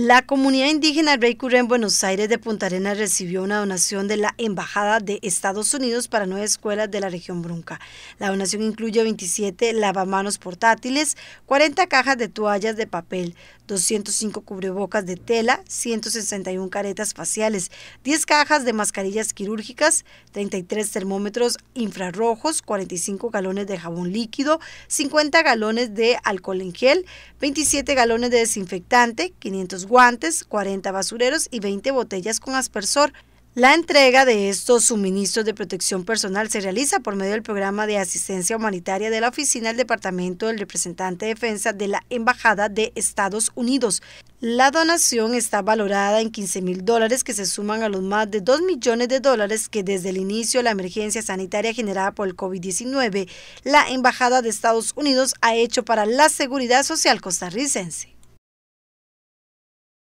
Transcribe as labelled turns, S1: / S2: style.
S1: La comunidad indígena Rey Curé en Buenos Aires de Punta Arenas recibió una donación de la Embajada de Estados Unidos para nueve escuelas de la región Brunca. La donación incluye 27 lavamanos portátiles, 40 cajas de toallas de papel, 205 cubrebocas de tela, 161 caretas faciales, 10 cajas de mascarillas quirúrgicas, 33 termómetros infrarrojos, 45 galones de jabón líquido, 50 galones de alcohol en gel, 27 galones de desinfectante, 500 guantes, 40 basureros y 20 botellas con aspersor. La entrega de estos suministros de protección personal se realiza por medio del programa de asistencia humanitaria de la Oficina del Departamento del Representante de Defensa de la Embajada de Estados Unidos. La donación está valorada en 15 mil dólares que se suman a los más de 2 millones de dólares que desde el inicio de la emergencia sanitaria generada por el COVID-19, la Embajada de Estados Unidos ha hecho para la seguridad social costarricense.